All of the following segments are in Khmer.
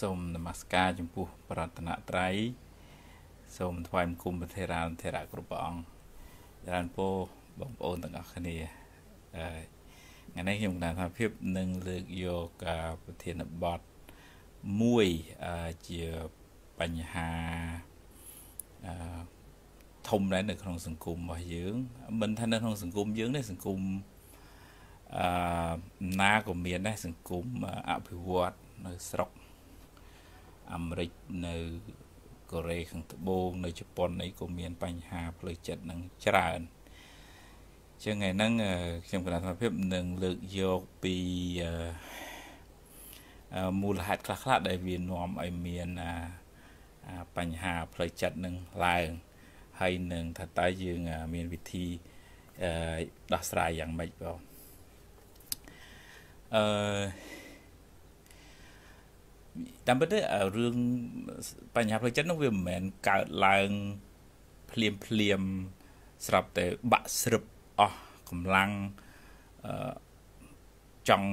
សូមនមស្ការចំពោះ ប្រតនត្រ័យសូមថ្វាយបង្គំព្រះធេរាធេរៈគ្រប់ព្រះអង្គច្រើនពោបងប្អូនទាំងអស់គ្នាអឺថ្ងៃនេះខ្ញុំបានថាភាពនឹងលើកយកប្រធានបទមួយជាបញ្ហាអឺធំដែរនៅក្នុងសង្គមរបស់យើង មិនថានៅក្នុងសង្គមយើងទេសង្គមអឺណាក៏មានដែរសង្គមអភិវឌ្ឍនៅស្រុកអឺអាមេរិកនៅកូរ៉េខាងត្បូងនៅជប៉ុនអីក៏មាន បញ្ហាផ្លូវចិត្តនឹងច្រើនជាងថ្ងៃហ្នឹងខ្ញុំគណៈសមាភិបនឹងលើកយកពីមូលហេតុខ្លះៗដែលវានាំឲ្យមានបញ្ហាផ្លូវចិត្តនឹងឡើង ហើយនឹងថាតើយើងមានវិធីដោះស្រាយយ៉ាងម៉េចបងអឺតាមពិតទៅរឿងបញ្ហាផ្លូវចិត្តនោះវាមិនមែនកើតឡើងភ្លាមភ្លាម ស្រាប់តែបាក់ស្រឹបអស់កម្លាំងអឺចង់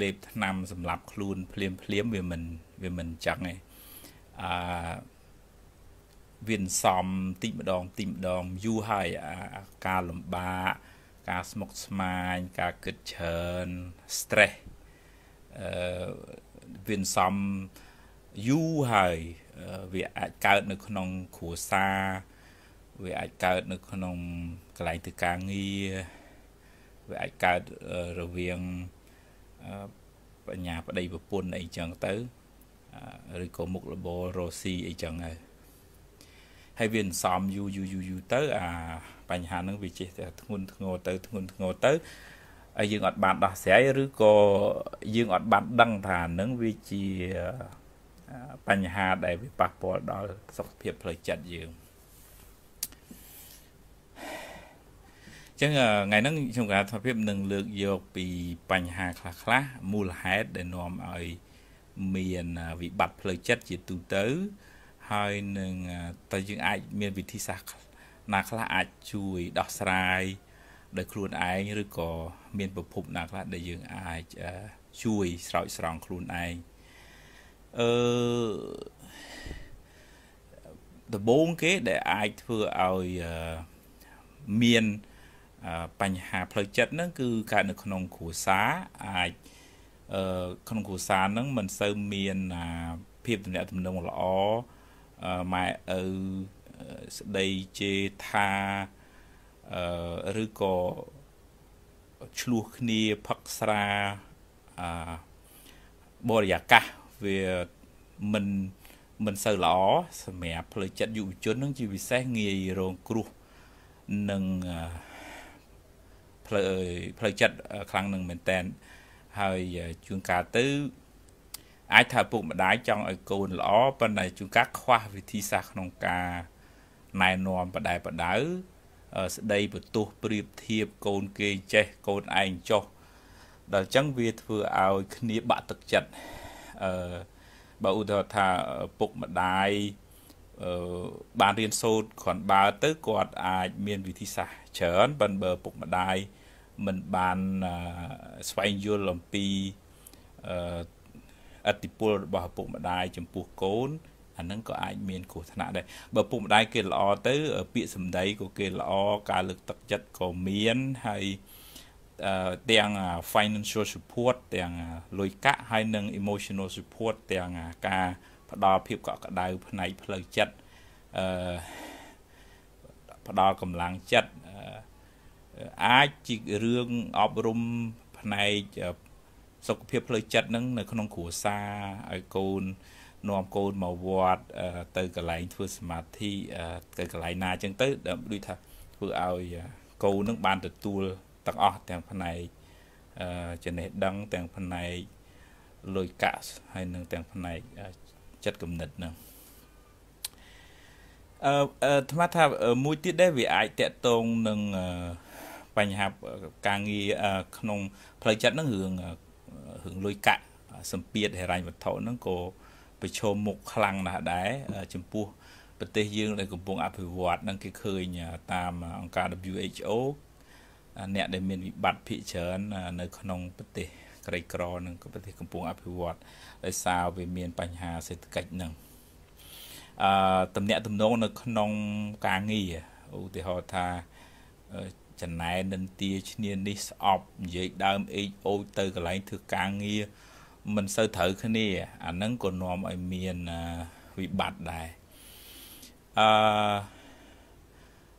លេបថ្នាំសម្រាប់ខ្លួន ភ្លាមភ្លាមវាមិនវាមិនចឹងទេអឺវាសំតិចម្ដងតិចម្ដងយូរហើយការលំបាកការស្មុគស្មាញការគិតច្រើន stress អឺវាសំយូរហើយវាអាចកើតនៅក្នុងគ្រួសារវាអាចកើតនៅក្នុងកន្លែងធ្វើការងារវាអាចកើតរវាងបញ្ញាប្តីប្រពន្ធអីចឹងទៅឬក៏មុខរបររស៊ីអីចឹងហើយហើយវាមិនសមយូរយូរយូរយូរទៅអាបញ្ហាហ្នឹងវាចេះតែធ្ងន់ធ្ងរទៅ ធ្ងន់ធ្ងរទៅហើយយើងអត់បានដោះស្រាយឬក៏យើងអត់បានដឹងថានឹងវាជាបញ្ហាដែលវាប៉ះពាល់ដល់សុខភាពផ្លូវចិត្តយើងចឹងថ្ងៃហ្នឹងខ្ញុំកាថាភាពនឹងលើកយកពីបញ្ហាខ្លះខ្លះមូលហេតុដែលនាំឲ្យមានវិបត្តិផ្លូវចិត្តជាទូទៅ ហើយនឹងតើយើងអាចមានវិធីសាស្ត្រណាខ្លះអាចជួយដោះស្រាយដោយខ្លួនឯងឬក៏មាន ប្រភពណាខ្លះដែលយើងអាចជួយស្រោចស្រង់ខ្លួនឯងអឺដំបូងគេ ដែលអាចធ្វើឲ្យមានបញ្ហាផ្លូវចិត្តហ្នឹង គឺកើតនៅក្នុងគ្រួសារអាចអឺក្នុងគ្រួសារហ្នឹងមិនសូវមានភាពទំនាក់ទំនងល្អម៉ែឪស្ដីជេថាអឺឬក៏ឆ្លោះគ្នាផឹកស្រាអាបរិយាកាសវាមិនមិនសូវល្អសម្រាប់ផ្លូវចិត្តយុវជននឹងជាពិសេសងាយរងគ្រោះនឹងផ្លូវផ្លូវចិត្តខ្លាំងនឹងមែនតែន ហើយជួនកាលទៅអាចថាពុកម្ដាយចង់ឲ្យកូនល្អប៉ុន្តែជួនកាលខ្វះវិធីសាស្ត្រក្នុង ការណែនាំបដែបដៅស្ដីបន្ទោសប្រៀបធៀបកូនគេចេះកូនឯងចុះដល់អញ្ចឹងវាធ្វើឲ្យគ្នាបាក់ទឹកចិត្តអឺបើឧទាហរណ៍ថាពុកម្ដាយអឺបានរៀនសូត្រគ្រាន់បើទៅគាត់អាចមានវិធីសាស្ត្រច្រើនប៉ុន្តែពុកម្ដាយមិនបានស្វែងយល់អំពីអតិពល របស់ឪពុកម្ដាយចំពោះកូនអានឹងក៏អាចមានគ្រោះថ្នាក់ដែរបើពុកម្ដាយគេល្អទៅពាក្យសម្ដីក៏គេល្អការលើកទឹកចិត្តក៏មានហើយទាំង financial support ទាំងលុយកាក់ហើយនិង emotional support ទាំងការផ្ដល់ភាពកក់ក្ដៅផ្នែកផ្លូវចិត្តអឺផ្ដល់កម្លាំងចិត្តអាចជីករឿងអប់រំផ្នែកសុខភាពផ្លូវចិត្តនឹងនៅក្នុងគ្រួសារឲ្យកូនអឺនាំកូនមកវត្ត ទៅកន្លែងធ្វើសមាធិទៅកន្លែងណាអញ្ចឹងទៅដូចថាធ្វើឲ្យកូននឹង បានទទួលទាំងអស់ទាំងផ្នែកចំណេះដឹងទាំងផ្នែកលុយកាក់ហើយនឹងទាំងផ្នែកចិត្តគំនិតនឹងអឺអាត្មាថាមួយទៀតដែរវាអាចតកតងនឹងបញ្ហាការងារក្នុង ផ្លូវចិត្តនឹងរឿងរឿងលុយកាក់សម្ពាធហិរញ្ញវត្ថុនឹងក៏ប្រឈមមុខខ្លាំងណាស់ដែរចំពោះប្រទេសយើងដែលកំពុងអភិវឌ្ឍនឹងគេឃើញតាមអង្គការ WHO អ្នកដែលមានវិបត្តិភាគច្រើន នៅក្នុងប្រទេសក្រីក្រ និងប្រទេសកំពុងអភិវឌ្ឍដោយសារវាមានបញ្ហាសេដ្ឋកិច្ចនឹងអឺតំណាក់តំណងនៅ ក្នុងការងារឧទាហរណ៍ថាចំណែននិន្ទាឈ្នានេះស្អប់និយាយដើមអេអូទៅកន្លែងធ្វើការងារមិនសូវត្រូវគ្នា អាហ្នឹងក៏នាំឲ្យមានវិបត្តិដែរអឺ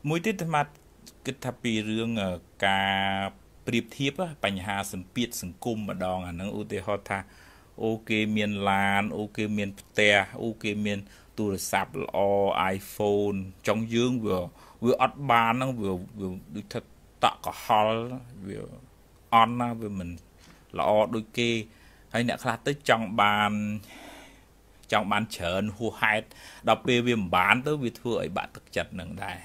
មួយទៀតអាត្មាគិតថាពីរឿងការប្រៀបធៀបបញ្ហាសម្ពាធសង្គមម្ដងអាហ្នឹងឧទាហរណ៍ថាអូគេមានឡានអូគេមាន ផ្ទះអូគេមាន ទូរស័ព្ទល្អ iPhone ចង់យើងវាវាអត់បានហ្នឹងវាដូចថាតក់កហល់វាអន់ណាវាមិនល្អដូចគេហើយអ្នកខ្លះទៅចង់បានចង់បានច្រើនហួសហេតុដល់ពេលវាមិនបាន ទៅវាធ្វើឲ្យបាក់ទឹកចិត្តនឹងដែរ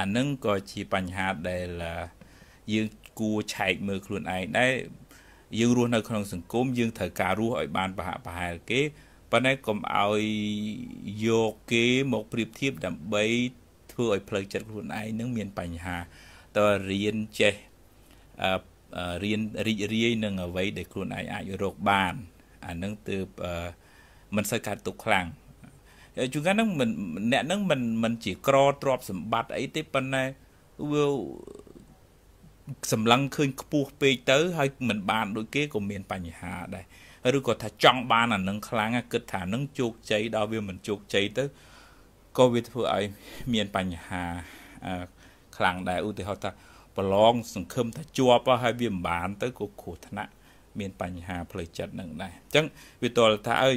អានឹងក៏ជាបញ្ហាដែលយើងគួរឆែកមើលខ្លួនឯងដែរយើងរស់នៅក្នុងសង្គមយើងត្រូវការរស់ឲ្យបានប្រហាក់ប្រហែលគេប៉ុន្តែកុំឲ្យយកគេមកប្រៀបធៀបដើម្បីធ្វើឲ្យផ្លូវចិត្តខ្លួនឯងនឹងមានបញ្ហាតើរៀនចេះរៀនរីករាយនឹងអ្វីដែលខ្លួនឯងអាចរកបាន អានឹងទើបមិនសូវកាត់ទុកខ្លាំងជួនកាលហ្នឹងមិនអ្នកហ្នឹងមិនមិនជាក្រទ្របសម្បត្តិអីទេប៉ុន្តែវាសម្លឹងឃើញខ្ពស់ពេកទៅ ហើយ មិនបានដូចគេក៏មាន បញ្ហាដែរឬក៏ថាចង់បានអានឹងខ្លាំងគិតថានឹងជោគជ័យដល់វាមិនជោគជ័យទៅក៏វាធ្វើឲ្យមានបញ្ហាខ្លាំងដែរឧទាហរណ៍ថាប្រឡងសង្ឃឹមថាជាប់ហើយវាមិនបានទៅក៏គ្រោះថ្នាក់មាន បញ្ហាផ្លូវចិត្តនឹងដែរអញ្ចឹងវាតលថាអើយ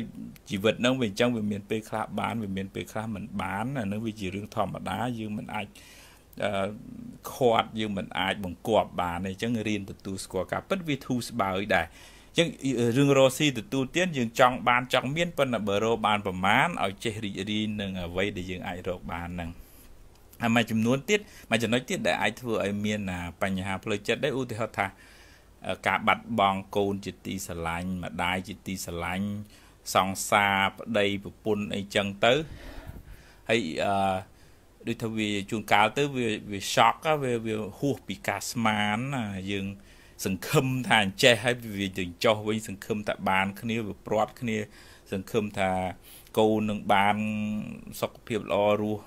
ជីវិតនឹងវាអញ្ចឹងវាមានពេលខ្លះបានវាមានពេលខ្លះមិនបានអានឹងវាជារឿងធម្មតាយើងមិនអាចខាត់យើងមិនអាច បង្គាប់បានអញ្ចឹងរៀនទទួលស្គាល់ការពិតវាធូរស្បើយដែរអញ្ចឹងរឿងរ៉ូស៊ីទទួលទានយើងចង់បានចង់មានប៉ុន្តែបើរោបានប្រមាណឲ្យចេះរីករាយនឹងអ្វីដែលយើងអាចរកបានហ្នឹងហើយមួយចំនួនទៀតមួយចំណុចទៀតដែលអាចធ្វើឲ្យមានបញ្ហាផ្លូវចិត្តដែរឧទាហរណ៍ថាការបាត់បង់កូនជាទីស្រឡាញ់ម្ដាយជាទីស្រឡាញ់សង្សារប្តីប្រពន្ធអីចឹងទៅហើយអឺដូចថាវាជួនកាលទៅវាវា shock វាវាហួសពីការស្មានណាយើង សង្ឃឹមថាអញ្ចេះហើយវាទៅចោះវិញសង្ឃឹមថាបាន គ្នាវាព្រាត់គ្នា សង្ឃឹមថាកូននឹងបានសុខភាពល្អរស់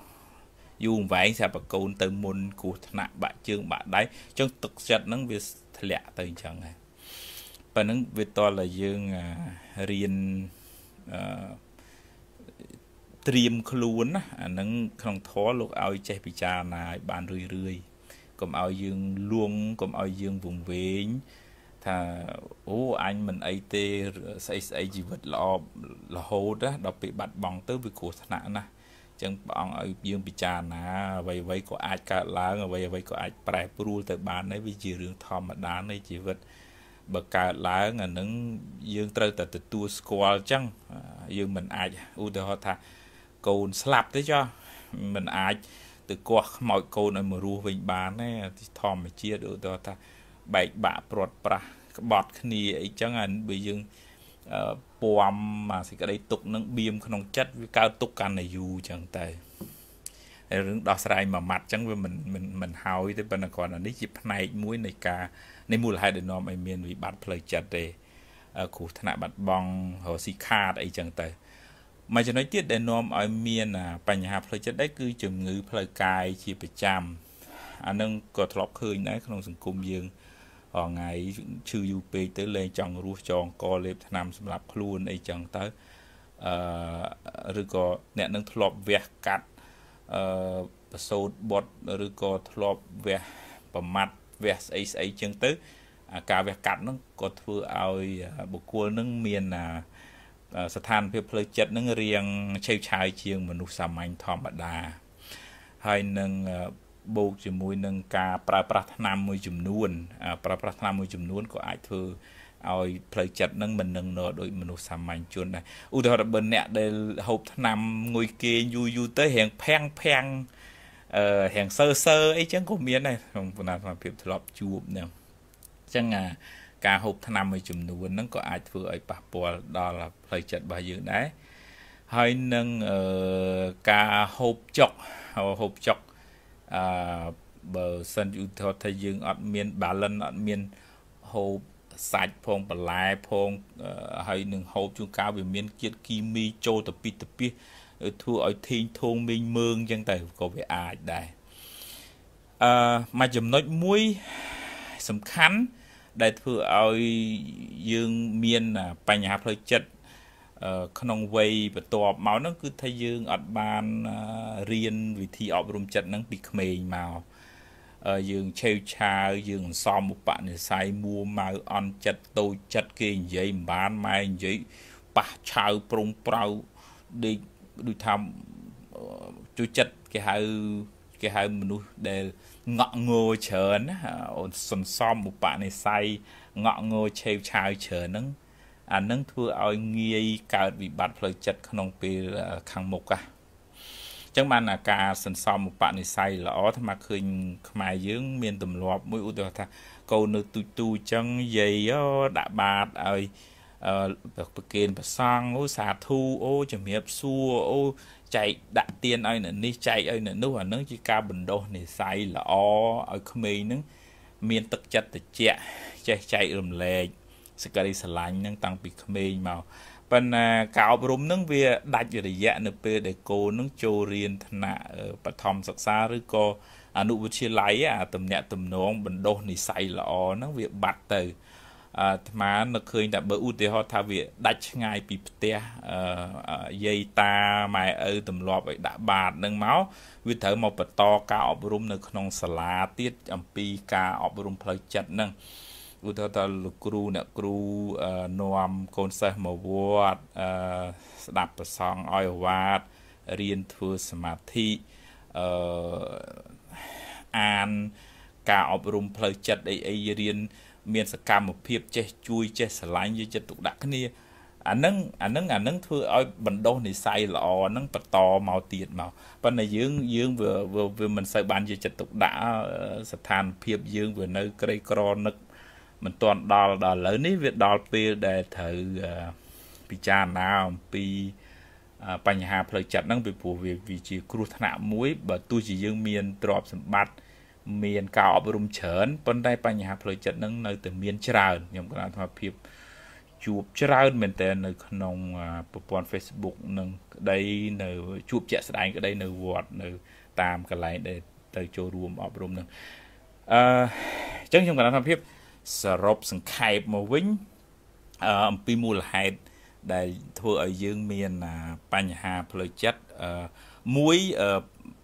យូរអង្វែងស្រាប់ប្រកូនទៅមុនគ្រោះថ្នាក់បាក់ជើងបាក់ដៃអញ្ចឹងទឹកចិត្តហ្នឹងវាធ្លាក់ទៅអញ្ចឹងហើយប៉ណ្ណឹងវាតលតែយើងរៀនអឺត្រៀមខ្លួនណាអាហ្នឹងក្នុងធម៌លោកឲ្យចេះពិចារណាឲ្យបានរឿយរឿយកុំឲ្យយើងលួងកុំឲ្យយើងវង្វេងថាអូអញមិនអីទេស្អីស្អីជីវិតល្អរហូតដល់ពេលបាត់បង់ទៅវាគ្រោះថ្នាក់ណាស់ចឹងព្រះអង្គឲ្យយើងពិចារណាអ្វីអ្វីក៏អាចកើតឡើងអ្វីអ្វីក៏អាចប្រែប្រួលទៅបានដែរវាជារឿងធម្មតានៃជីវិត បើកើតឡើងអានឹងយើងត្រូវតែទទួលស្គាល់ចឹងយើងមិនអាចឧទាហរណ៍ថាកូនស្លាប់ទេចុះមិនអាចទៅគាស់ខ្មោចកូនឲ្យមករស់វិញបានទេធម្មជាតិឧទាហរណ៍ថាបែកបាក់ព្រាត់ប្រាស់ក្បត់គ្នាអីចឹងអាបើយើងពំអាសេចក្តីទុកនឹងបៀមក្នុងចិត្តវាកើតទុកកាន់តែយូរចឹងតែរឿងដោះស្រាយមួយម៉ាត់ចឹងវាមិនមិនមិនហើយទេប៉ុន្តែគ្រាន់តែនេះជាផ្នែកមួយនៃការនៃមូលហេតុដែលនាំឲ្យមានវិបត្តិផ្លូវចិត្តទេគ្រោះថ្នាក់បាត់បង់រស់ស៊ីខាតអីចឹងទៅមួយចំណុចទៀតដែលនាំឲ្យមានបញ្ហាផ្លូវចិត្តដែរគឺជំងឺ ផ្លូវកាយជាប្រចាំអានឹងក៏ធ្លាប់ឃើញដែរក្នុងសង្គមយើងថ្ងៃឈឺយូរពេកទៅលែងចង់រស់ចងកលេបថ្នាំសម្រាប់ខ្លួនអីចឹងទៅអឺឬក៏អ្នកនឹងធ្លាប់វះកាត់អឺប្រសូតបត់ឬក៏ធ្លាប់វះប្រមាត់វះស្អីស្អីចឹងទៅអាការវះកាត់ហ្នឹងក៏ធ្វើឲ្យបុគ្គលហ្នឹងមានស្ថានភាពផ្លូវចិត្តហ្នឹងរៀងឆេវឆាយជាងមនុស្សសាមញ្ញធម្មតាហើយនឹងបូកជាមួយនឹងការប្រើប្រាស់ថ្នាំមួយចំនួន ប្រើប្រាស់ថ្នាំមួយចំនួនក៏អាចធ្វើឲ្យផ្លូវចិត្តនឹងមិននឹងនរដោយមនុស្សសាមញ្ញជនដែរឧទាហរណ៍បើអ្នកដែលហូបថ្នាំងុយគេយូរយូរទៅរៀងភាំងភាំងអឺរៀងសើសើអីចឹងក៏មានដែរក្នុងបណ្ដាសមភាព ធ្លាប់ជួបហ្នឹងអញ្ចឹងអាការហូបថ្នាំមួយចំនួនហ្នឹងក៏អាចធ្វើឲ្យប៉ះពាល់ដល់ផ្លូវចិត្តរបស់យើងដែរហើយនឹងអឺការហូបចុកហូបចុកអឺបើសិនឧទាហរណ៍ថាយើងអត់មាន balance អត់មានហូបសាច់ផងបន្លែផងហើយនឹងហូបជួនកាលវាមានជាតិគីមីចូលទៅពីទៅពីធ្វើឲ្យធីងធងមេងមើងអញ្ចឹងទៅក៏វាអាចដែរអឺមួយចំណុចមួយសំខាន់ដែលធ្វើឲ្យយើងមានបញ្ហាផ្លូវចិត្តក្នុងវ័យបន្ទាប់មកហ្នឹងគឺថាយើងអត់បានរៀនវិធី អប់រំចិត្តហ្នឹងពីក្មេងមកយើងឆេវឆាវយើងអន្សមឧបនិស្ស័យមួម៉ៅអន់ចិត្តតូចចិត្តគេនិយាយមិនបានម៉ែនិយាយប៉ះឆៅប្រុងប្រៅដេកដូចថាជួយចិត្តគេហៅគេហៅមនុស្សដែលងក់ងើច្រើនណាអូនសន្សំឧបនិស្ស័យងក់ងើឆេវឆាវច្រើនហ្នឹងអានឹងធ្វើឲ្យងាយកើតវិបត្តិផ្លូវចិត្តក្នុងពេលខាងមុខហ่ะចឹងបានអាការសន្សំឧបនិស្ស័យល្អថាមកឃើញខ្មែរយើងមានទម្លាប់មួយឧទាហរណ៍ថាកូននៅទូចទូចឹងយាយអូដាក់បាតឲ្យអឺប្រគេនប្រសង់អូសាធូអូជំរាបសួរអូចែកដាក់ទៀនឲ្យអ្នកនេះចែកឲ្យអ្នកនោះអានឹងជាការបណ្ដោះនិស្ស័យល្អឲ្យក្មេងនឹងមានទឹកចិត្តត្រជាក់ចេះចែករំលែកសេចក្តីស្រឡាញ់នឹងតាំងពីក្មេងមកប៉ុន្តែការអប់រំនឹងវា ដាច់រយៈនៅពេលដែលកូននឹងចូលរៀនថ្នាក់បឋមសិក្សាឬក៏អនុវិទ្យាល័យអាតំណាក់តំណងបណ្ដោះនិស័យល្អហ្នឹងវាបាត់ទៅអាត្មានឹកឃើញតែបើឧទាហរណ៍ថាវាដាច់ឆ្ងាយពីផ្ទះយាយតាម៉ែឪទម្លាប់ឲ្យដាក់បាតនឹងមកវាត្រូវមកបន្តការអប់រំ នៅក្នុងសាលាទៀតអំពីការអប់រំផ្លូវចិត្តហ្នឹងឧទាហរណ៍តើលោកគ្រូអ្នកគ្រូនាំកូនសិស្សមកវត្តស្ដាប់ប្រសងឲ្យអវាទរៀនធ្វើសមាធិអឺអានការអប់រំផ្លូវចិត្តអីអីរៀនមានសកម្មភាព ចេះ ជួយចេះស្រឡាញ់យកចិត្តទុកដាក់គ្នាអានឹងអានឹងអានឹងធ្វើឲ្យបណ្ដុះនិស័យល្អនឹងបន្តមកទៀតមកប៉ុន្តែយើងយើងវាវាមិនសូវបានយកចិត្តទុកដាក់ស្ថានភាពយើងវានៅ ក្រីក្រនឹកមិនទាន់ដល់ដល់ឥឡូវនេះវាដល់ពេលដែលត្រូវពិចារណាអំពីបញ្ហាផ្លូវចិត្តហ្នឹងពីព្រោះវាវាជាគ្រោះថ្នាក់មួយបើទោះជាយើង មានទ្រព្យសម្បត្តិមានការអប់រំច្រើនប៉ុន្តែបញ្ហាផ្លូវចិត្តហ្នឹងនៅតែមានច្រើនខ្ញុំគិតថាភាព ជួបច្រើនមែនតើនៅក្នុងប្រព័ន្ធ Facebook និងក្តីនៅ ជួបជាក់ស្ដែងក្តី នៅវត្តនៅតាមកន្លែងដែលទៅចូលរួមអប់រំនឹងអឺអញ្ចឹងខ្ញុំគិតថាភាពសរុបសង្ខេបមកវិញអំពីមូលហេតុដែលធ្វើឲ្យយើងមានបញ្ហាផ្លូវចិត្តមួយ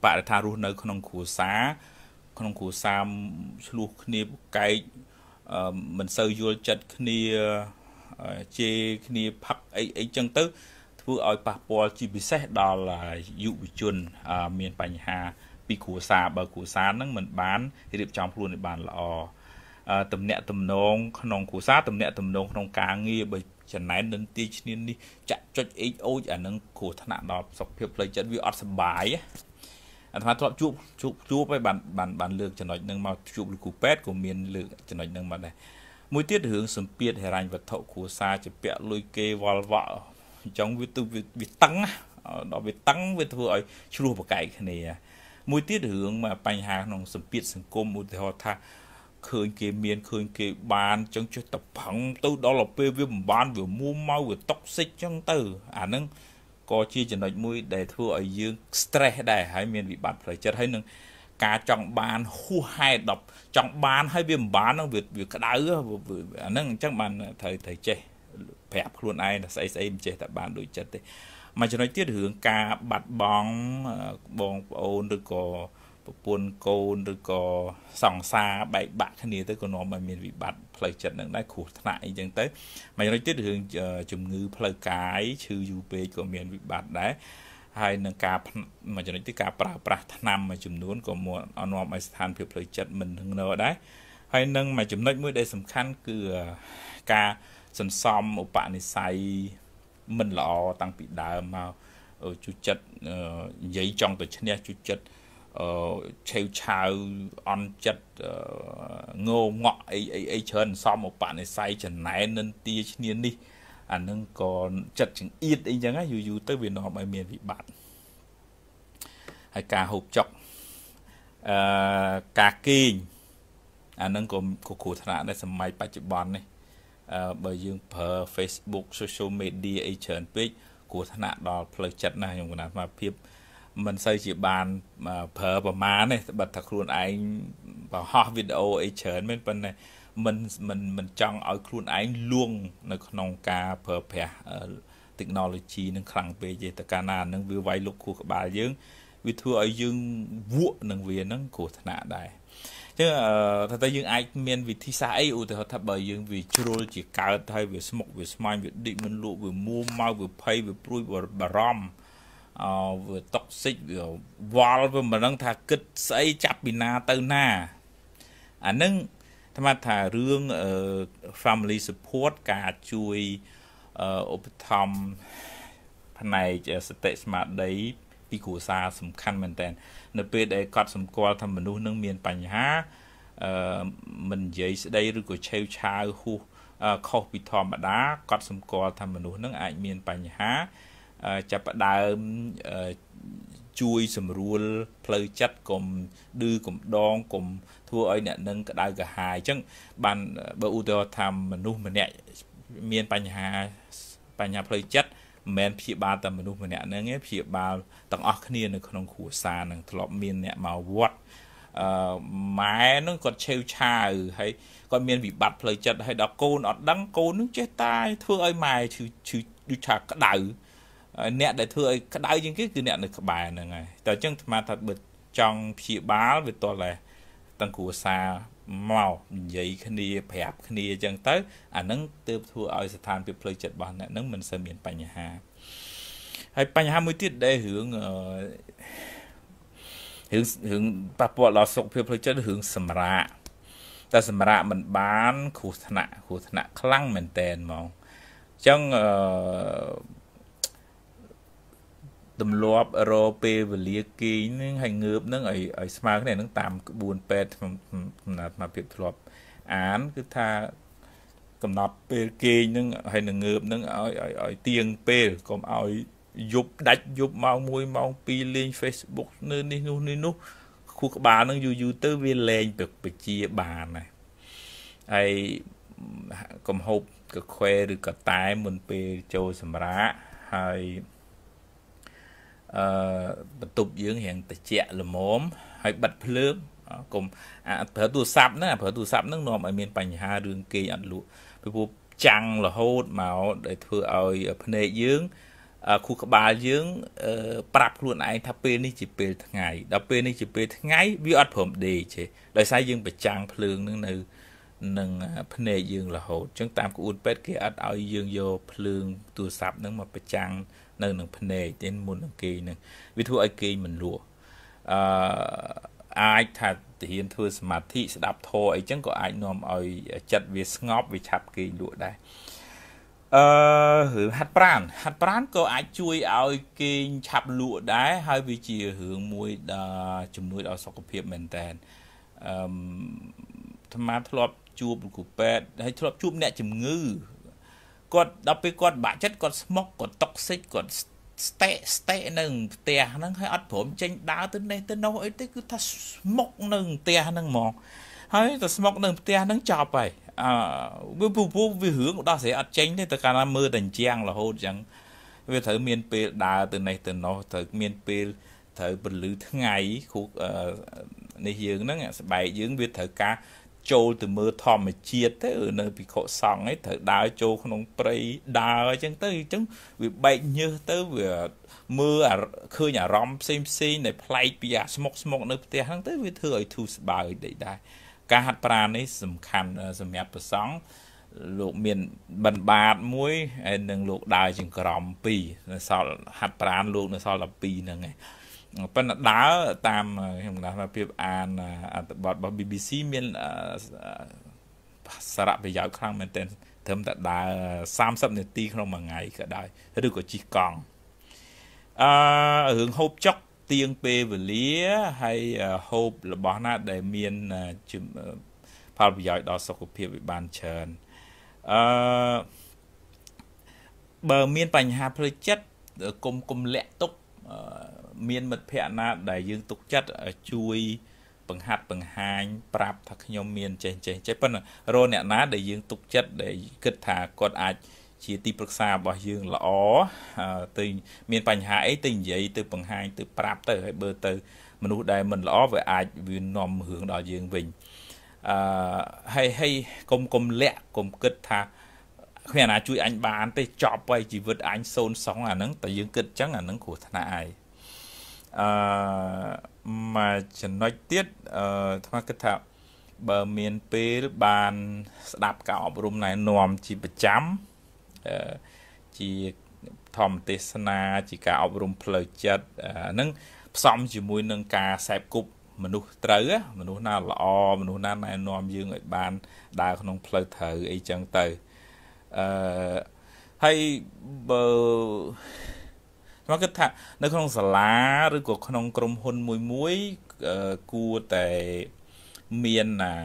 បរិថារស់នៅ ក្នុងគ្រួសារក្នុងគ្រួសារឆ្លោះគ្នាកែកមិនសូវយល់ចិត្តគ្នាជេរគ្នាផឹកអីអីចឹងទៅធ្វើឲ្យប៉ះពាល់ជាពិសេសដល់យុវជន មានបញ្ហា ពីគ្រួសារបើគ្រួសារហ្នឹងមិនបានរៀបចំខ្លួនឲ្យបានល្អទំនាក់ទំនងក្នុងគ្រួសារទំនាក់ទំនងក្នុងការងារបើចំណែននឹងទីឈ្នាននេះចាក់ចុចអេចអូចអានឹងគ្រោះថ្នាក់ដល់សុខភាពផ្លូវចិត្តវាអត់សុបាយអាត្មាធ្លាប់ជួបជួបជួបហើយបានបានបានលើកចំណុចនឹងមកជួបលោកគ្រូពេទ្យក៏មានលើកចំណុចនឹងមកដែរមួយទៀតរឿងសម្ពាធហិរញ្ញវត្ថុគ្រួសារជាពាក់លុយគេវល់វក់អញ្ចឹងវាទៅវាតឹងដល់វាតឹងវាធ្វើឲ្យឆ្លោះប្រកែកគ្នាមួយទៀតរឿងបញ្ហាក្នុងសម្ពាធសង្គមឧទាហរណ៍ថាឃើញគេមានឃើញគេបានចឹងចេះតែផឹងទៅដល់ពេលវាមិនបានវាមួម៉ៅវាតុកសិចចឹងទៅ អាហ្នឹងក៏ជាចំណុចមួយ ដែលធ្វើឲ្យយើង stress ដែរហើយមានវិបត្តិផ្លូវចិត្តហើយនឹងការចង់បានហួសហេតុដល់ចង់បានហើយវាមិនបានហ្នឹងវាវាក្តៅអាហ្នឹងអញ្ចឹងបានត្រូវត្រូវចេះប្រាប់ខ្លួនឯងថាស្អីស្អីមិនចេះតែបានដូចចិត្តទេមួយចំណុចទៀតរឿងការបាត់បង់បងប្អូនឬក៏ប្រពន្ធកូនឬក៏សង្សារបែកបាក់គ្នាទៅក៏នាំឲ្យមានវិបត្តិផ្លូវចិត្តនឹងដែរគ្រោះថ្នាក់អីចឹងទៅមិនរួចទៀតរឿងជំងឺផ្លូវកាយឈឺយូរពេកក៏មានវិបត្តិដែរហើយនឹងការមួយចំណុចទីការប្រើប្រាស់ថ្នាំមួយចំនួនក៏មកនាំឲ្យស្ថានភាពផ្លូវចិត្តមិនធ្ងន់ដែរហើយនឹងមួយចំណុចមួយដែលសំខាន់គឺការសន្សំឧបនិស្ស័យមិនល្អតាំងពីដើមមកជុចិត្តនិយាយចង់ទៅឈ្នះជុចិត្តឆេវឆាវអន់ចិត្តងោងក់អីអីអីច្រើនសំឧបនិស្ស័យចំណែននិន្ទាឈ្នានេះអានឹងក៏ចិត្តចង្អៀតអីចឹងណាយូរយូរទៅវានាំឲ្យមានវិបត្តិហើយការហូបចុកអឺការគេងអានឹងក៏គ្រោះថ្នាក់ដែរសម័យបច្ចុប្បន្ននេះអឺបើយើងប្រើ Facebook social media អីច្រើនពេកគ្រោះថ្នាក់ដល់ផ្លូវចិត្តណាខ្ញុំគណនាភាពមិនសូវជាបានប្រើប្រមាណទេបើថាខ្លួនឯងបង្ហោះវីដេអូអីច្រើនមែនប៉ុន្តែមិនមិនមិនចង់ឲ្យខ្លួនឯងលួង នៅក្នុងការប្រើប្រាស់ technology នឹងខ្លាំងពេកទេតកាលណានឹងវាវាយលុកខួរក្បាលយើងវាធ្វើឲ្យយើងវក់នឹងវានឹងគ្រោះថ្នាក់ដែរចឹងថាតើយើងអាចមាន វិធីសាស្ត្រអីឧទាហរណ៍ថាបើយើងវាជ្រុលជាកើតហើយវាស្មុកវាស្មាញវាដេកមិនលក់វាមួម៉ៅវាភ័យវាព្រួយបារម្ភអោវាតុកស៊ីកវាវល់វាមិនដឹងថាគិតស្អីចាប់ពីណាទៅណា អានឹងថ្មថារឿង family support ការជួយឧបត្ថម្ភផ្នែកសតិស្មារតីពីគ្រួសារសំខាន់មែនតើនៅពេលដែលគាត់សម្គាល់ថាមនុស្សនឹងមានបញ្ហាអឺមិននិយាយស្ដីឬក៏ឆេវឆាវហួសខុសពីធម្មតាគាត់សម្គាល់ថាមនុស្សនឹងអាចមានបញ្ហាចាប់ផ្ដើមជួយសម្រួលផ្លូវចិត្តកុំឌឺកុំដងកុំធ្វើឲ្យអ្នកនឹងក្តៅក្រហាយអញ្ចឹងបានបើឧទាហរណ៍ថាមនុស្សម្នាក់មានបញ្ហា បញ្ហាផ្លូវចិត្តមិនមែនព្យាបាលតែមនុស្សម្នាក់ហ្នឹងទេព្យាបាលទាំងអស់គ្នានៅក្នុងគ្រួសារនឹងធ្លាប់ មានអ្នកមកវត្តអឺម៉ែនឹងគាត់ឆេវឆាវហើយគាត់មានវិបត្តិផ្លូវចិត្តហើយដល់កូនអត់ដឹងកូននឹងចេះតែធ្វើឲ្យម៉ែឈឺឈឺដូចថាក្តៅអ្នកដែលធ្វើឲ្យក្តៅជាងគេគឺអ្នកនៅក្បែរហ្នឹងហើយតែអញ្ចឹងអាត្មាថាបើចង់ព្យាបាលវាតតែទាំងគ្រួសារមកនិយាយគ្នាប្រាប់គ្នាអញ្ចឹងទៅអាហ្នឹងទើបធ្វើឲ្យស្ថានភាពផ្លូវចិត្តរបស់អ្នកហ្នឹងមិនសូវមានបញ្ហាហើយបញ្ហាមួយទៀតដែលរឿងរឿងរឿងប៉ះពាល់ដល់សុខភាពផ្លូវចិត្តរឿងសម្រាកតែសម្រាកមិនបានគ្រោះថ្នាក់គ្រោះថ្នាក់ខ្លាំងមែនតែនហ្មងអញ្ចឹងអឺទម្លាប់រពេលវេលាគេងនឹងហើយងើបនឹងឲ្យឲ្យស្មើគ្នានឹងតាមក្បួនពេទ្យកំណត់មកភាពធ្លាប់អានគឺថាកំណត់ពេលគេងនឹងហើយនឹងងើបនឹងឲ្យឲ្យឲ្យទៀងពេលកុំឲ្យយប់ដាច់យប់ម៉ោង1ម៉ោង2លេង Facebook នៅនេះនោះនេះនោះ ខួរក្បាលនឹងយូរយូរទៅវាលែងពជាបានហើយហើយកំហូបកខ្វែឬកតែមុនពេលចូលសម្រាកហើយអឺបន្ទប់យើងរៀងត្រជាក់ល្មមហើយបិទភ្លើងកុំអាប្រើទូរស័ព្ទហ្នឹងអាប្រើទូរស័ព្ទហ្នឹងនាំឲ្យមានបញ្ហារឿងគេអត់លក់ពីព្រោះចាំងរហូតមកដែលធ្វើឲ្យភ្នែកយើងខួរក្បាលយើង ប្រាប់ខ្លួនឯងថាពេលនេះជាពេលថ្ងៃដល់ពេលនេះជាពេលថ្ងៃ វាអត់ព្រមដេកទេដោយសារយើងប្រចាំងភ្លើងនឹងនៅនឹងភ្នែកយើងរហូតអញ្ចឹងតាមក្អួតពេទ្យគេអត់ឲ្យយើងយកភ្លើងទូរស័ព្ទនឹងមកប្រចាំងនៅនឹងភ្នែកទេមុននឹងគេងនឹងវាធ្វើឲ្យគេងមិនលក់អឺអាចថាទាហានធ្វើសមាធិស្ដាប់ធម៌អីចឹងក៏អាចនាំឲ្យចិត្តវាស្ងប់វាឆាប់គេងលក់ដែរអឺហាត់ប្រានហាត់ប្រានក៏អាចជួយឲ្យគេងឆាប់លក់ដែរហើយវាជារឿងមួយដែលជំនួយដល់សុខភាពមែនតើអឺអាត្មាធ្លាប់ជួបលោកគ្រូពេទ្យហើយធ្លាប់ជួបអ្នកជំងឺគាត់ដល់ពេលគាត់បាក់ចិត្តគាត់ស្មុកគាត់តុកសិចគាត់ស្តេស្តេនៅផ្ទះហ្នឹងហើយអត់ព្រមចេញដើរទៅនេះទៅនោះអីទៅគឺថាស្មុកនៅផ្ទះហ្នឹងហ្មងហើយទៅស្មុកនៅផ្ទះហ្នឹងចប់ហើយអឺវាពូពូវារឿងដោះស្រាយអត់ចេញទេតែកាលណាមើលតែអញ្ចឹងរហូតអញ្ចឹងវាត្រូវមានពេលដើរទៅនេះទៅនោះត្រូវមានពេលត្រូវពលឺថ្ងៃគ្រូនេះយើងហ្នឹងស្បែកយើងវាត្រូវការចូលទៅមើលធម្មជាតិទៅ នៅភិក្ខុសង្ឃឯងត្រូវដើរចូលក្នុងព្រៃដើរអញ្ចឹងទៅអញ្ចឹងវាបែកញើសទៅវាមើលឃើញអារម្មណ៍ផ្សេងផ្សេងដែលប្លែកពីអាស្មុកស្មុកនៅផ្ទះហ្នឹងទៅវាធ្វើឲ្យធូរស្បើយដេកដែរការហាត់ប្រាណនេះសំខាន់សម្រាប់ប្រសង់លោកមានបិណ្ឌបាតមួយហើយនឹងលោកដើរចង្ក្រម2នៅសល់ហាត់ប្រាណលោកនៅសល់12ហ្នឹងឯងប៉ុន្តែដើរតាមខ្ញុំដឹងថាភាពអានអត្ថបទរបស់ BBC មានសារៈប្រយោជន៍ខ្លាំងមែនទែនត្រឹមតែដើរ30នាទីក្នុងមួយថ្ងៃក៏ได้ឬក៏ជិះកង់អឺរឿងហូបចុកទៀងពេលវេលាហើយហូបរបស់ណាដែលមានផលប្រយោជន៍ដល់សុខភាពវាបានច្រើនអឺបើមានបញ្ហាផ្លូវចិត្តគុំគុំលាក់ទុកមានមិត្តភ័ក្តិណាដែលយើងទុកចិត្តជួយបង្ហាត់បង្ហាញប្រាប់ថាខ្ញុំមានចេះចេះចេះប៉ុន្តែរកអ្នកណា ដែលយើងទុកចិត្តដែលគិតថាគាត់អាច ជាទីប្រឹក្សារបស់យើងល្អទៅមានបញ្ហា អីទៅនិយាយទៅ បង្ហាញទៅ ប្រាប់ទៅហើយបើទៅ មនុស្សដែលមិនល្អវាអាចវានាំរឿងដល់យើងវិញអឺហើយហើយកុំកុំលាក់កុំគិតថាគ្មានណាជួយអញបានទេចប់ហើយជីវិតអញសូនសងអាហ្នឹងតែយើងគិតអញ្ចឹងអាហ្នឹងគ្រោះថ្នាក់ហើយអឺមកចំណុចទៀតអឺថ្មគិតថាបើមានពេលបានស្ដាប់ការអប់រំណែនាំជាប្រចាំអឺជាធម្មទេសនាជាការអប់រំផ្លូវចិត្តអាហ្នឹងផ្សំជាមួយនឹងការសែបគប់មនុស្សត្រូវមនុស្សណាល្អមនុស្សណាណែនាំយើងឲ្យបានដើរក្នុងផ្លូវត្រូវអីចឹងទៅអឺអឺហើយបើខ្ញុំគិតថានៅក្នុងសាលាឬក៏ក្នុងក្រុមហ៊ុន មួយមួយគួរតែមានអា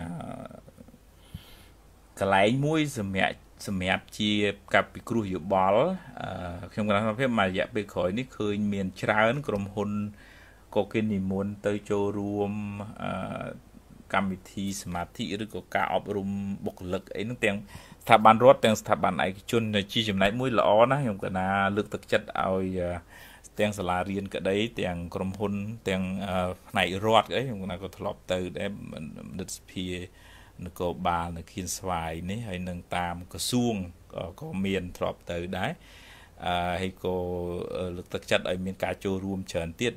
កន្លែងមួយសម្រាប់សម្រាប់ជាកັບពីគ្រោះយោបល់ ខ្ញុំគណៈសភាមករយៈពេលក្រោយនេះឃើញមានច្រើន ក្រុមហ៊ុនក៏គេនិមន្តទៅចូលរួមកម្មវិធីសមាធិឬក៏ការអប់រំបុគ្គលិកអីហ្នឹងទាំងស្ថាប័នរដ្ឋទាំងស្ថាប័នឯកជនជាចំណែកមួយល្អណាស់ខ្ញុំកណាលើក ទឹកចិត្តឲ្យទាំងសាលារៀនក្តីទាំងក្រុមហ៊ុនទាំងផ្នែករដ្ឋអីខ្ញុំណាក៏ធ្លាប់ទៅដែរបណ្ឌិតសភានគរបាលនៅខៀនស្វាយនេះ ហើយនឹងតាមក្រសួងក៏មានធ្លាប់ទៅដែរអឺហើយក៏លើកទឹកចិត្តឲ្យមានការចូលរួមច្រើនទៀត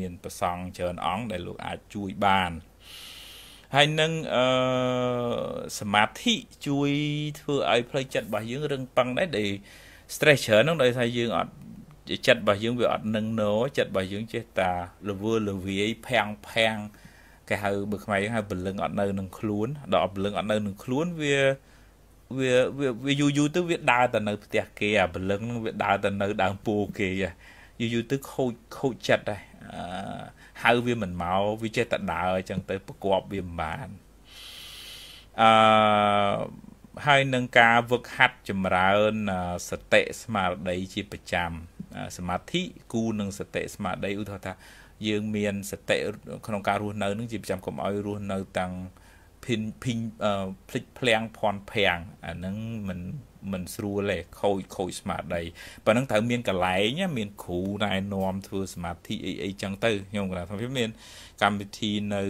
មានប្រសង់ច្រើនអង្គដែលលោកអាចជួយបានហើយនឹងអឺសមាធិជួយធ្វើឲ្យផ្លូវចិត្តរបស់យើងរឹងប៉ឹងដែរដែល stress ច្រើនហ្នឹងដោយសារយើងអត់ចិត្តរបស់យើងវាអត់នឹងណោចិត្តរបស់យើងចេះតាលវើលវាយភាំងភាំងគេហៅបើខ្មែរយើងហៅព្រលឹងអត់នៅនឹងខ្លួនដល់អត់ព្រលឹងអត់នៅនឹងខ្លួនវាវាវាយូរយូរទៅវាដើរទៅនៅ ផ្ទះគេអាព្រលឹងនឹងវាដើរទៅនៅដើមពោគេយូរយូរទៅខូចខូចចិត្តដែរហៅវាមិនមកវាចេះតែដើរអញ្ចឹងទៅប្រកបវាមិនបានអឺហើយនឹងការវឹកហាត់ចម្រើនសតិស្មារតីជាប្រចាំ សមាធិគូនឹងសតិស្មារតីឧទាហរណ៍ថាយើងមានសតិក្នុងការរស់នៅនឹងជាប្រចាំកុំឲ្យរស់នៅតាំងភិនភិញភ្លេចភ្លាំងភ័ន់ភាំងអានឹងមិនមិនស្រួលទេខូចខូចស្មារតីប៉ណ្ណឹងត្រូវមានកន្លែងមានគ្រូណែនាំធ្វើសមាធិអីអីចឹងទៅខ្ញុំគាត់ថាវាមាន កម្មវិធីនៅ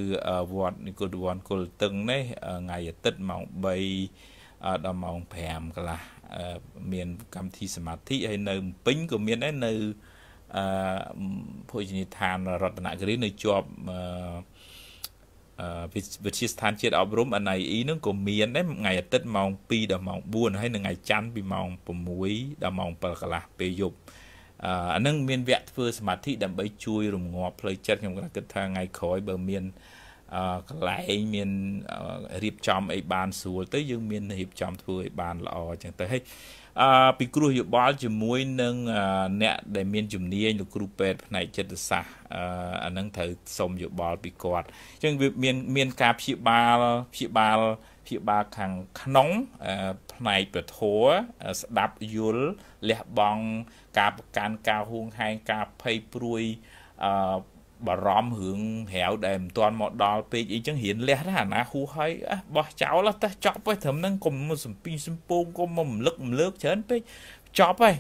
វត្តនិគតវ័នគុលតឹងនេះថ្ងៃអាទិត្យម៉ោង3ដល់ម៉ោង5កន្លះមានកម្មវិធីសមាធិហើយនៅពេញក៏មានដែរនៅអឺភោជនីយដ្ឋានរតនគិរីនៅជាប់អឺវិទ្យាស្ថានជាតិអប់រំ NIE នឹងក៏មានដែរថ្ងៃអាទិត្យម៉ោង2ដល់ម៉ោង4ហើយនៅថ្ងៃច័ន្ទពីម៉ោង6ដល់ម៉ោង7កន្លះពេលយប់អានឹងមានវគ្គធ្វើសមាធិដើម្បីជួយរងាប់ផ្លូវចិត្តខ្ញុំគិតថាថ្ងៃក្រោយបើមានកន្លែងមានរៀបចំអីបានស្រួលទៅ យើងមានរៀបចំធ្វើឲ្យបានល្អអញ្ចឹងទៅហើយអឺពិគ្រោះយោបល់ជាមួយនឹងអ្នកដែលមានជំនាញលោកគ្រូពេទ្យផ្នែកចិត្តសាស្ត្រអឺអានឹងត្រូវសុំយោបល់ពីគាត់អញ្ចឹងវាមានមានការព្យាបាលព្យាបាលព្យាបាលខាងក្នុងផ្នែកប្រធัวស្ដាប់យល់លះបង់ការប្រកាន់ការហួងហែងការភ័យព្រួយអឺបារម្ភរឿងហៅដែលមិនទាន់មកដល់ពេកអីចឹងរៀនលះណាអាណាហួសហើយអះបោះចោលតែចប់ហើយត្រឹមហ្នឹងកុំសំពីសំពងកុំមកម្លឹកមលើកច្រើនពេកចប់ហើយ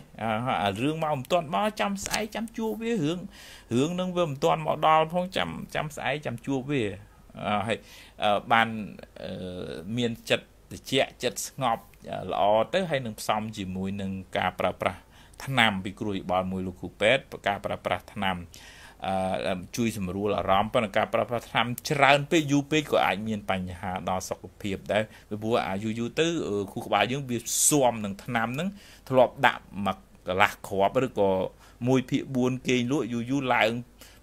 អារឿងមកមិនទាន់មកចាំស្អែកចាំជួបវារឿងរឿងហ្នឹងវាមិនទាន់មកដល់ផងចាំចាំស្អែកចាំជួបវាហើយបានមានចិត្តត្រជាក់ចិត្តស្ងប់ល្អទៅ ហើយនឹងផ្សំជាមួយនឹងការប្រើប្រាស់ថ្នាំពីគ្រូយបល់មួយលោកគ្រូពេទ្យការប្រើប្រាស់ថ្នាំជួយសម្រួលអារម្មណ៍ប៉ុន្តែការប្រើប្រាស់ថ្នាំច្រើនពេកយូរពេកក៏អាចមាន បញ្ហាដល់សុខភាពដែរពីព្រោះអាយូរយូរទៅខួរក្បាលយើងវាស៊ាំនឹងថ្នាំហ្នឹងធ្លាប់ដាក់មួយកន្លះគ្រាប់ឬក៏1ភាគ4គេងលក់យូរយូរឡើង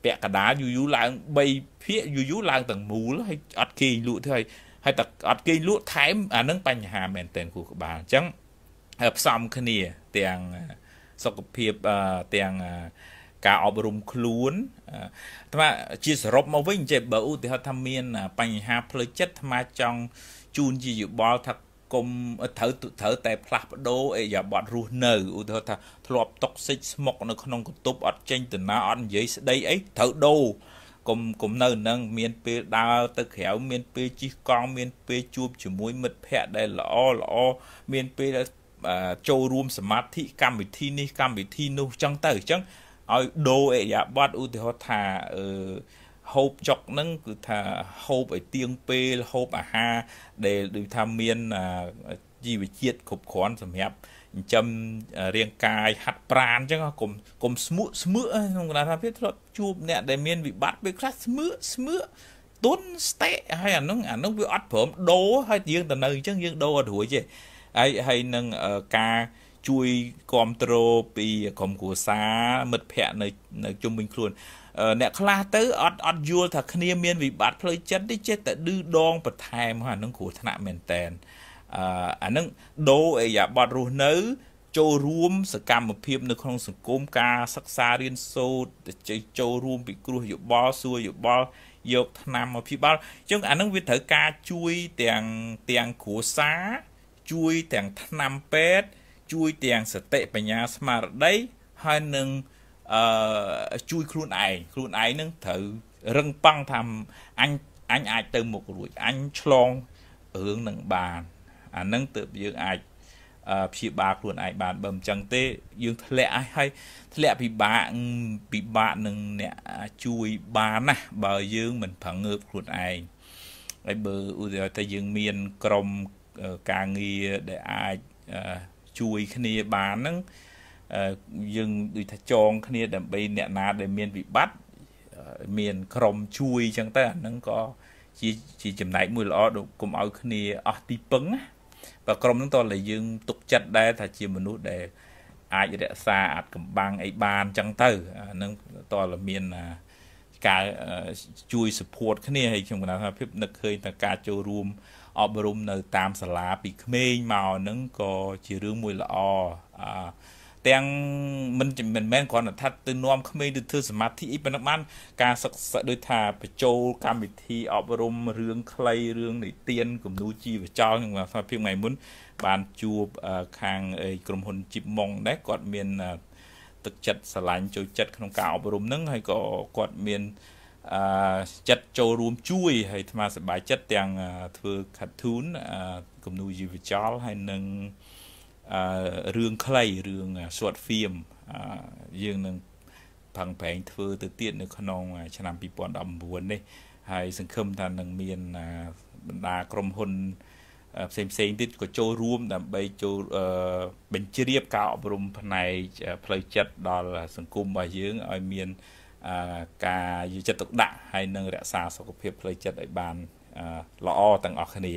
ពាក់កដាលយូរយូរឡើង3ភាគយូរយូរឡើងទាំងមូលហើយអត់គេងលក់ទេហើយហើយតែអត់គេងលក់ថែមអានឹងបញ្ហាមែនទែនខួរក្បាលអញ្ចឹងផ្សំគ្នាទាំងសុខភាពទាំងការអប់រំខ្លួនអាត្មាជាសរុបមកវិញចេះបើឧទាហរណ៍ថាមាន បញ្ហាផ្លូវចិត្តអាត្មាចង់ជូនជាយោបល់ថាុំត្រូវត្រូវតែ ផ្លាស់ប្ដូរអេយ៉ាបត់រស់នៅឧទាហរណ៍ថាធ្លាប់តុកសិចស្មុកនៅក្នុងកន្ទប់អត់ចេញទៅណាអត់និយាយស្ដីអីត្រូវដូរកុំកុំនៅនឹងមានពេលដើរទៅក្រៅមានពេលជិះកង់មាន ពេលជួបជាមួយមិត្តភ័ក្តិដែលល្អល្អមានពេលចូលរួមសមាធិកម្មវិធីនេះកម្មវិធីនោះចឹងទៅចឹងឲ្យដូរអរិយាប័ត្រឧទាហរណ៍ថាអឺហូបចុកហ្នឹងគឺថាហូបឲ្យទៀងពេលហូបអាហារដែលដូចថាមានជីវជាតិគ្រប់គ្រាន់សម្រាប់ចិញ្ចឹមរាងកាយហាត់ប្រានអញ្ចឹងកុំកុំស្មឹកស្មឹកក្នុងកណ្ដាលថាវាធ្លាប់ជួប អ្នកដែលមានវិបត្តិពេលខ្លះស្មឹកស្មឹកទុនស្ទេហើយអានោះអានោះវាអត់ព្រមដូរហើយយើងទៅនៅអញ្ចឹងយើងដូរអត់រួចទេហើយហើយនឹងការជួយគ្រប់គ្រងពីក្រុមគ្រួសារមិត្តភ័ក្តិនៅនៅជុំវិញខ្លួនអ្នកខ្លះទៅអត់អត់យល់ថាគ្នាមានវិបត្តិផ្លូវចិត្តទេចេះតែឌឺដងបន្ថែមហ្នឹងគ្រោះថ្នាក់មែនតែនអឺអាហ្នឹងដូរអាយ៉ាបត់រស់នៅ ចូលរួម សកម្មភាព នៅក្នុងសង្គមការសិក្សារៀនសូត្រចូលរួមពិគ្រោះយោបល់សួរយោបល់យកថ្នាំមកពិបាល់អញ្ចឹងអានឹងវាត្រូវការជួយទាំងទាំងគ្រួសារជួយទាំងថ្នាំពេទ្យជួយទាំងសតិបញ្ញាស្មារតីហើយនឹងអឺជួយខ្លួនឯងខ្លួនឯងនឹងត្រូវរឹងប៉ងថាអញអញអាចទៅមុខរួចអញឆ្លងរឿងនឹងបានអានឹងទើបយើងអាចព្យាបាលខ្លួនឯងបានបើមិនចឹងទេយើងធ្លាក់ឲ្យហើយធ្លាក់ពិបាកពិបាកនឹងអ្នកជួយបានណាបើយើងមិនប្រងើបខ្លួនឯងហើយបើឧទាហរណ៍ថាយើងមានក្រុមការងារដែលអាចជួយគ្នាបានហ្នឹងយើងដូចថាចងគ្នាដើម្បីអ្នកណាដែលមានវិបត្តិមាន ក្រុមជួយអញ្ចឹងទៅអាហ្នឹងក៏ជាជាចំណែកមួយល្អដូចកុំឲ្យគ្នាអស់ទីពឹងណាបើក្រុមហ្នឹងតោះតែយើងទុកចិត្តដែរថាជាមនុស្សដែលអាចរក្សាអាចកំបាំងអីបានអញ្ចឹងទៅអាហ្នឹងតោះតែមានការជួយ support គ្នាហើយខ្ញុំគណថាភាពនឹកឃើញថាការចូលរួមអប់រំនៅ តាមសាលាពីក្មេងមកហ្នឹងក៏ជារឿងមួយល្អអទាំងមិនមិនមែនគ្រាន់តែថាទៅនាំក្មេងទៅធ្វើសមាធិអីប៉ុណ្ណឹងបាន ការសិក្សាដូចថាបញ្ចូលកម្មវិធីអប់រំរឿងខ្លីរឿងនិទានគំនូរជីវចលក្នុងសភាថ្ងៃមុន បានជួបខាងក្រុមហ៊ុនជីបម៉ុងដែរគាត់មានទឹកចិត្តស្រឡាញ់ចូលចិត្តក្នុងការអប់រំហ្នឹងហើយក៏គាត់មានអឺចិត្តចូលរួមជួយហើយអាត្មាសប្បាយចិត្តទាំងធ្វើ cartoon គំនូរជីវចលហើយនឹងអឺរឿងខ្លីរឿង short film យើងនឹងផឹងប្រែងធ្វើទៅទៀតនៅ ក្នុង ឆ្នាំ2019នេះហើយសង្ឃឹមថានឹងមានបណ្ដាក្រុមហ៊ុនផ្សេងផ្សេងទៀតក៏ចូលរួមដើម្បីចូលបញ្ជ្រាបការអប់រំផ្នែកផ្លូវចិត្តដល់សង្គមរបស់យើងឲ្យមានការយកចិត្តទុកដាក់ហើយនឹងរក្សាសុខភាពផ្លូវចិត្តឲ្យបានល្អទាំងអស់គ្នា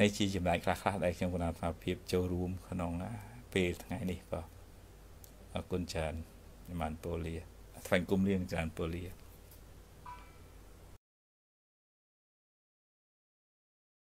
នេះជាចំណែកខ្លះៗដែលខ្ញុំគណៈថាភាពចូលរួមក្នុងពេលថ្ងៃនេះបាទអរគុណច្រើនបានពូលាថ្លែងគុំលៀងច្រើនពូលា